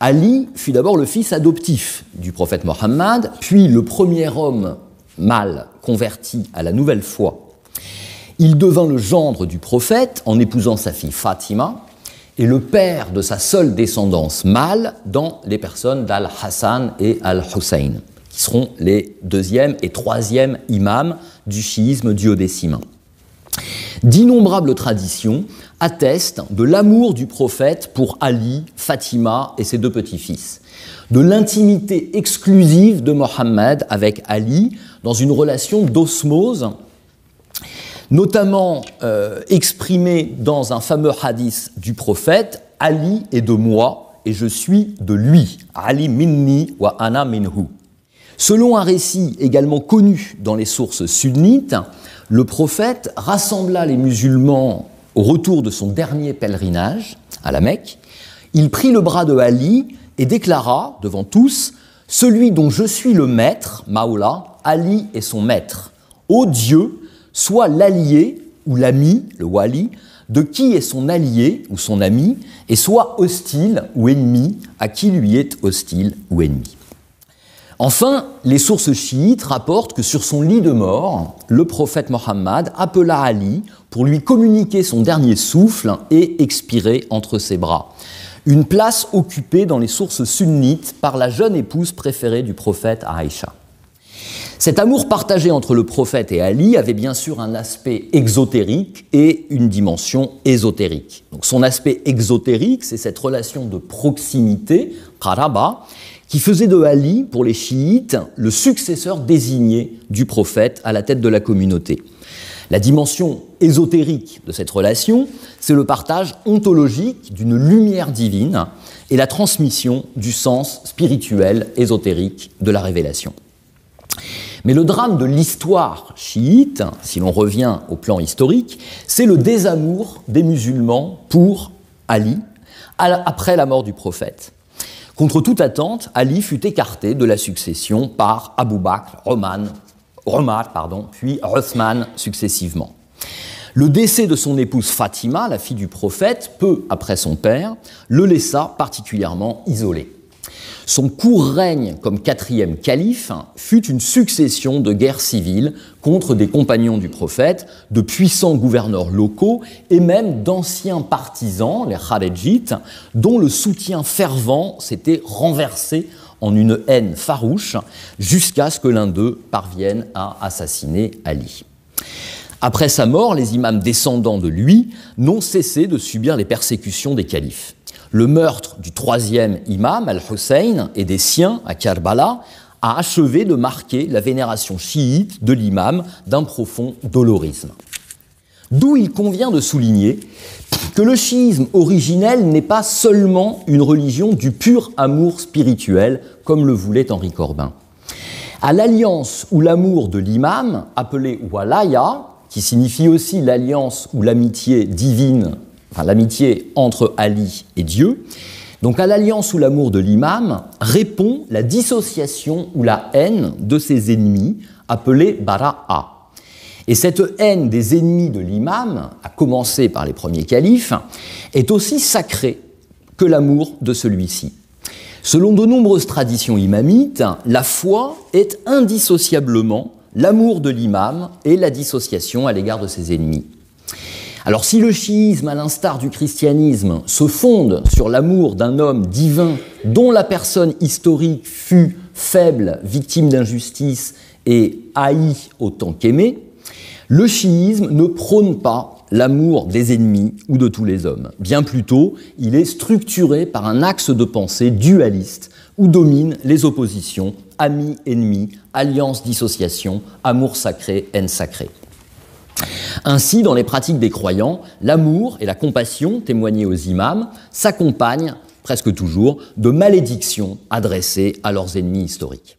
Ali fut d'abord le fils adoptif du prophète Mohammed, puis le premier homme mâle converti à la nouvelle foi. Il devint le gendre du prophète en épousant sa fille Fatima et le père de sa seule descendance mâle dans les personnes d'Al-Hassan et Al-Hussein, qui seront les deuxième et troisième imams du chiisme duodécimain. D'innombrables traditions attestent de l'amour du prophète pour Ali, Fatima et ses deux petits-fils, de l'intimité exclusive de Mohammed avec Ali dans une relation d'osmose notamment euh, exprimée dans un fameux hadith du prophète, Ali est de moi et je suis de lui, Ali minni wa ana minhu. Selon un récit également connu dans les sources sunnites, le prophète rassembla les musulmans au retour de son dernier pèlerinage à la Mecque. Il prit le bras de Ali et déclara devant tous Celui dont je suis le maître, Maola, Ali est son maître. Ô Dieu, soit l'allié ou l'ami, le wali, de qui est son allié ou son ami, et soit hostile ou ennemi à qui lui est hostile ou ennemi. Enfin, les sources chiites rapportent que sur son lit de mort, le prophète Mohammed appela Ali pour lui communiquer son dernier souffle et expirer entre ses bras. Une place occupée dans les sources sunnites par la jeune épouse préférée du prophète Aïcha. Cet amour partagé entre le prophète et Ali avait bien sûr un aspect exotérique et une dimension ésotérique. Donc son aspect exotérique, c'est cette relation de proximité, qaraba, qui faisait de Ali, pour les chiites, le successeur désigné du prophète à la tête de la communauté. La dimension ésotérique de cette relation, c'est le partage ontologique d'une lumière divine et la transmission du sens spirituel ésotérique de la révélation. Mais le drame de l'histoire chiite, si l'on revient au plan historique, c'est le désamour des musulmans pour Ali après la mort du prophète. Contre toute attente, Ali fut écarté de la succession par Abu Bakr, Roman, pardon, puis Rothman successivement. Le décès de son épouse Fatima, la fille du prophète, peu après son père, le laissa particulièrement isolé. Son court règne comme quatrième calife fut une succession de guerres civiles contre des compagnons du prophète, de puissants gouverneurs locaux et même d'anciens partisans, les Kharejites, dont le soutien fervent s'était renversé en une haine farouche jusqu'à ce que l'un d'eux parvienne à assassiner Ali. Après sa mort, les imams descendants de lui n'ont cessé de subir les persécutions des califes. Le meurtre du troisième imam, Al-Hussein, et des siens à Karbala a achevé de marquer la vénération chiite de l'imam d'un profond dolorisme. D'où il convient de souligner que le chiisme originel n'est pas seulement une religion du pur amour spirituel, comme le voulait Henri Corbin. À l'alliance ou l'amour de l'imam, appelé walaya, qui signifie aussi l'alliance ou l'amitié divine l'amitié entre Ali et Dieu. Donc à l'alliance ou l'amour de l'imam répond la dissociation ou la haine de ses ennemis, appelée bara'a. Et cette haine des ennemis de l'imam, à commencer par les premiers califes, est aussi sacrée que l'amour de celui-ci. Selon de nombreuses traditions imamites, la foi est indissociablement l'amour de l'imam et la dissociation à l'égard de ses ennemis. Alors si le chiisme, à l'instar du christianisme, se fonde sur l'amour d'un homme divin dont la personne historique fut faible, victime d'injustice et haïe autant qu'aimé, le chiisme ne prône pas l'amour des ennemis ou de tous les hommes. Bien plutôt, il est structuré par un axe de pensée dualiste où dominent les oppositions amis-ennemis, alliance-dissociation, amour sacré-haine sacrée. Ainsi, dans les pratiques des croyants, l'amour et la compassion témoignés aux imams s'accompagnent presque toujours de malédictions adressées à leurs ennemis historiques.